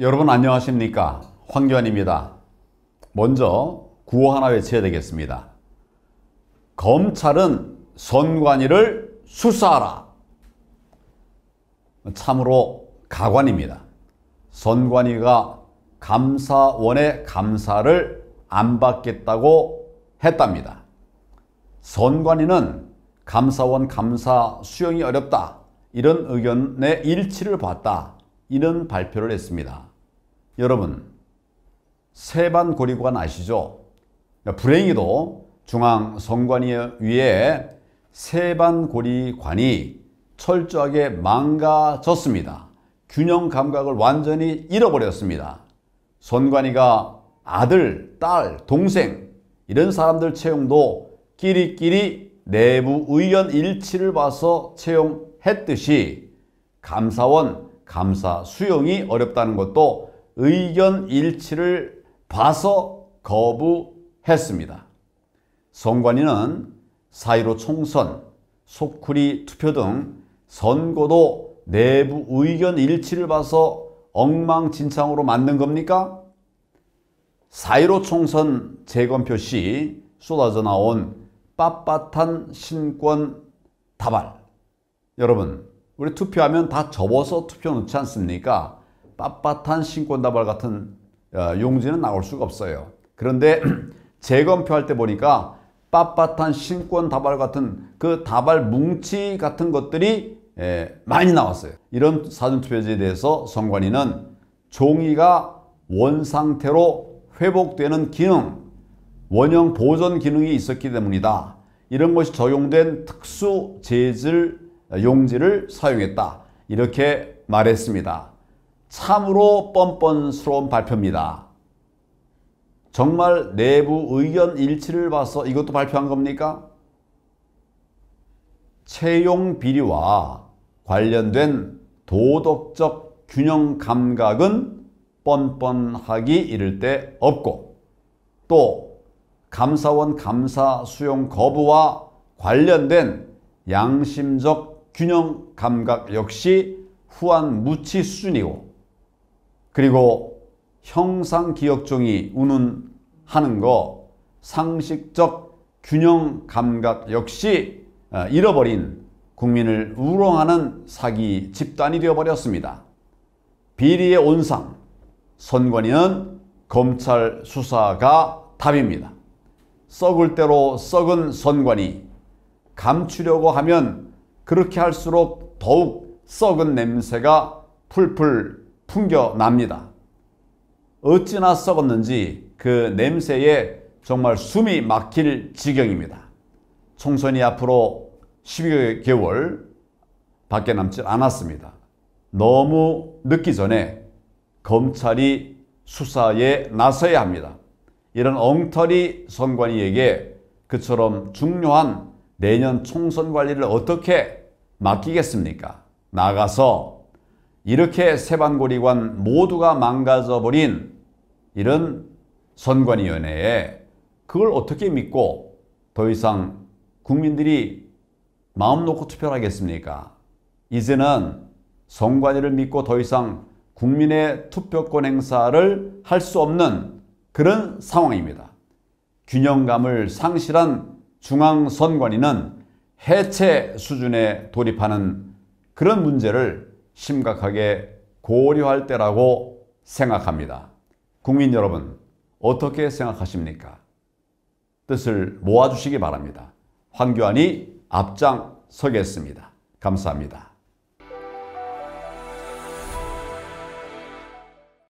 여러분 안녕하십니까 황교안입니다. 먼저 구호 하나 외쳐야 되겠습니다. 검찰은 선관위를 수사하라. 참으로 가관입니다. 선관위가 감사원의 감사를 안 받겠다고 했답니다. 선관위는 감사원 감사 수용이 어렵다. 이런 의견의 일치를 봤다. 이런 발표를 했습니다. 여러분 세반 고리관 아시죠? 그러니까 불행히도 중앙 선관 위에 세반 고리관이 철저하게 망가졌습니다. 균형 감각을 완전히 잃어버렸습니다. 선관이가 아들, 딸, 동생 이런 사람들 채용도 끼리끼리 내부 의견 일치를 봐서 채용했듯이 감사원, 감사 수용이 어렵다는 것도 의견 일치를 봐서 거부했습니다. 선관위는 사1로 총선, 소쿠리 투표 등 선거도 내부 의견 일치를 봐서 엉망진창으로 만든 겁니까? 사1로 총선 재검표 시 쏟아져 나온 빳빳한 신권 다발. 여러분, 우리 투표하면 다 접어서 투표 넣지 않습니까? 빳빳한 신권다발 같은 어, 용지는 나올 수가 없어요. 그런데 재검표 할때 보니까 빳빳한 신권다발 같은 그 다발 뭉치 같은 것들이 예, 많이 나왔어요. 이런 사전투표제에 대해서 선관위는 종이가 원상태로 회복되는 기능, 원형 보존 기능이 있었기 때문이다. 이런 것이 적용된 특수 재질 어, 용지를 사용했다. 이렇게 말했습니다. 참으로 뻔뻔스러운 발표입니다. 정말 내부 의견 일치를 봐서 이것도 발표한 겁니까? 채용 비리와 관련된 도덕적 균형 감각은 뻔뻔하기 이를 데 없고 또 감사원 감사 수용 거부와 관련된 양심적 균형 감각 역시 후한 무치 수준이고 그리고 형상기억종이 우는 하는 거 상식적 균형 감각 역시 어, 잃어버린 국민을 우롱하는 사기 집단이 되어버렸습니다. 비리의 온상, 선관위는 검찰 수사가 답입니다. 썩을 대로 썩은 선관위, 감추려고 하면 그렇게 할수록 더욱 썩은 냄새가 풀풀 풍겨납니다. 어찌나 썩었는지 그 냄새에 정말 숨이 막힐 지경입니다. 총선이 앞으로 12개월 밖에 남지 않았습니다. 너무 늦기 전에 검찰이 수사에 나서야 합니다. 이런 엉터리 선관위에게 그처럼 중요한 내년 총선 관리를 어떻게 맡기겠습니까? 나가서 이렇게 세반고리관 모두가 망가져버린 이런 선관위원회에 그걸 어떻게 믿고 더 이상 국민들이 마음 놓고 투표를 하겠습니까? 이제는 선관위를 믿고 더 이상 국민의 투표권 행사를 할 수 없는 그런 상황입니다. 균형감을 상실한 중앙선관위는 해체 수준에 돌입하는 그런 문제를 심각하게 고려할 때라고 생각합니다. 국민 여러분, 어떻게 생각하십니까? 뜻을 모아주시기 바랍니다. 황교안이 앞장 서겠습니다. 감사합니다.